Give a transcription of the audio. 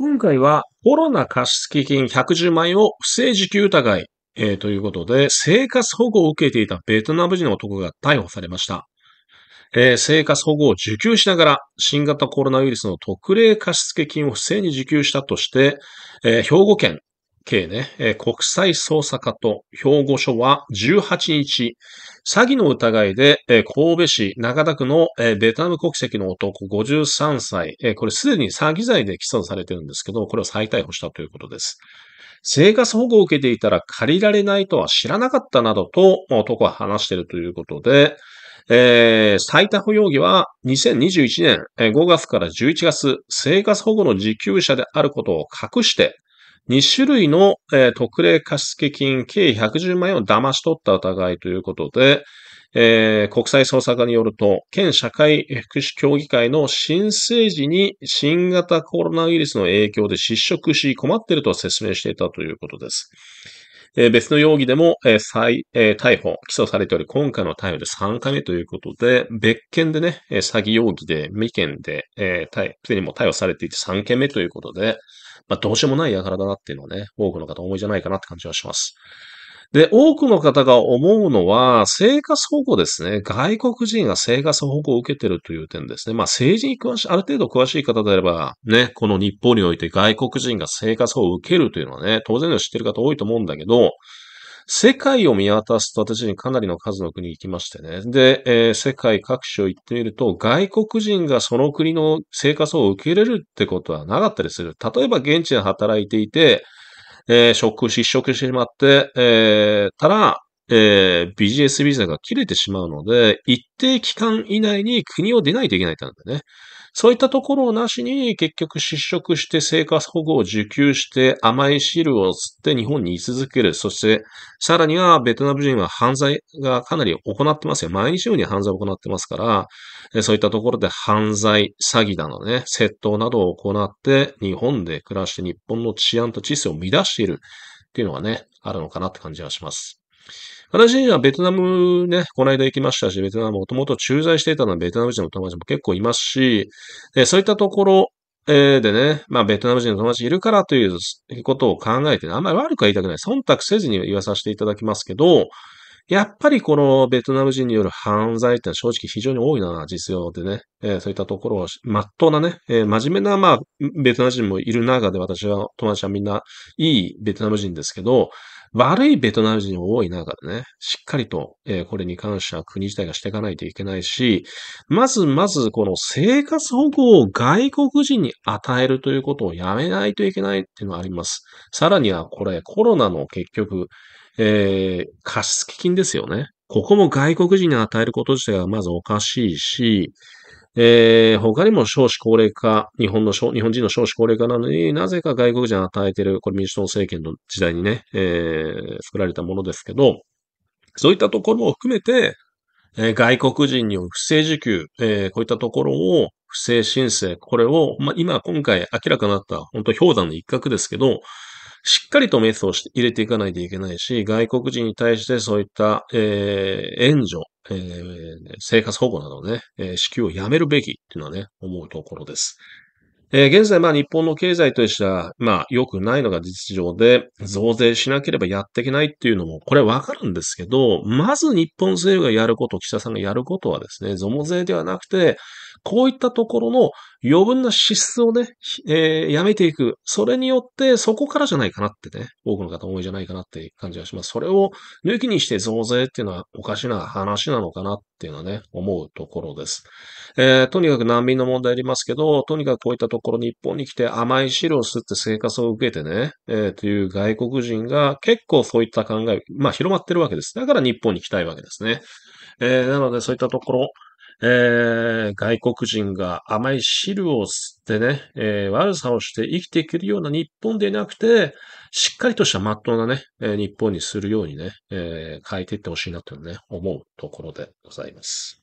今回はコロナ貸付金110万円を不正受給疑い、えー、ということで、生活保護を受けていたベトナム人の男が逮捕されました。えー、生活保護を受給しながら、新型コロナウイルスの特例貸付金を不正に受給したとして、えー、兵庫県ね、国際捜査課と兵庫署は18日、詐欺の疑いで、神戸市中田区の、ベトナム国籍の男53歳、これすでに詐欺罪で起訴されてるんですけど、これを再逮捕したということです。生活保護を受けていたら借りられないとは知らなかったなどと男は話しているということで、えー、再逮捕容疑は2021年5月から11月、生活保護の受給者であることを隠して、2種類の、えー、特例貸付金計110万円を騙し取った疑いということで、えー、国際捜査課によると、県社会福祉協議会の申請時に新型コロナウイルスの影響で失職し困っていると説明していたということです。別の容疑でも、再、逮捕、起訴されており、今回の逮捕で3回目ということで、別件でね、詐欺容疑で未件で、えすでにも逮捕されていて3件目ということで、まあ、どうしようもないやからだなっていうのはね、多くの方思いじゃないかなって感じはします。で、多くの方が思うのは、生活保護ですね。外国人が生活保護を受けてるという点ですね。まあ、政治に詳しい、ある程度詳しい方であれば、ね、この日本において外国人が生活保護を受けるというのはね、当然の知ってる方多いと思うんだけど、世界を見渡すと私にかなりの数の国行きましてね。で、えー、世界各地を行ってみると、外国人がその国の生活を受け入れるってことはなかったりする。例えば現地で働いていて、えー、シ失職してしまって、えー、ただ、えー、ジネスビザが切れてしまうので、一定期間以内に国を出ないといけないってなんだよね。そういったところをなしに結局失職して生活保護を受給して甘い汁を吸って日本に居続ける。そしてさらにはベトナム人は犯罪がかなり行ってますよ。毎日のように犯罪を行ってますから、そういったところで犯罪、詐欺だのね、窃盗などを行って日本で暮らして日本の治安と知性を乱しているっていうのがね、あるのかなって感じがします。私にはベトナムね、この間行きましたし、ベトナムもともと駐在していたのはベトナム人の友達も結構いますし、そういったところ、えでね、まあ、ベトナム人の友達いるからということを考えて、ね、あんまり悪くは言いたくない。忖度せずに言わさせていただきますけど、やっぱりこのベトナム人による犯罪ってのは正直非常に多いな、実用でね。えー、そういったところを、まっとうなね、えー、真面目な、まあ、ベトナム人もいる中で私は、友達はみんないいベトナム人ですけど、悪いベトナム人多い中でね、しっかりと、えー、これに関しては国自体がしていかないといけないし、まずまずこの生活保護を外国人に与えるということをやめないといけないっていうのはあります。さらにはこれコロナの結局、えー、貸付金ですよね。ここも外国人に与えること自体がまずおかしいし、えー、他にも少子高齢化、日本の少、日本人の少子高齢化なのになぜか外国人を与えている、これ民主党政権の時代にね、えー、作られたものですけど、そういったところを含めて、えー、外国人による不正受給、えー、こういったところを不正申請、これを、まあ、今、今回明らかになった、本当氷山の一角ですけど、しっかりとメスを入れていかないといけないし、外国人に対してそういった、えー、援助、えー、生活保護などね、え支給をやめるべきっていうのはね、思うところです。えー、現在、まあ、日本の経済としては、まあ、良くないのが実情で、増税しなければやっていけないっていうのも、これわかるんですけど、まず日本政府がやること、岸田さんがやることはですね、増税ではなくて、こういったところの余分な支出をね、えー、やめていく。それによって、そこからじゃないかなってね、多くの方多いじゃないかなっていう感じがします。それを抜きにして増税っていうのはおかしな話なのかなっていうのはね、思うところです。えー、とにかく難民の問題ありますけど、とにかくこういったところ日本に来て甘い汁を吸って生活を受けてね、えー、という外国人が結構そういった考え、まあ広まってるわけです。だから日本に来たいわけですね。えー、なのでそういったところ、えー、外国人が甘い汁を吸ってね、えー、悪さをして生きていけるような日本でなくて、しっかりとした真っ当なね、えー、日本にするようにね、えー、変えていってほしいなというね、思うところでございます。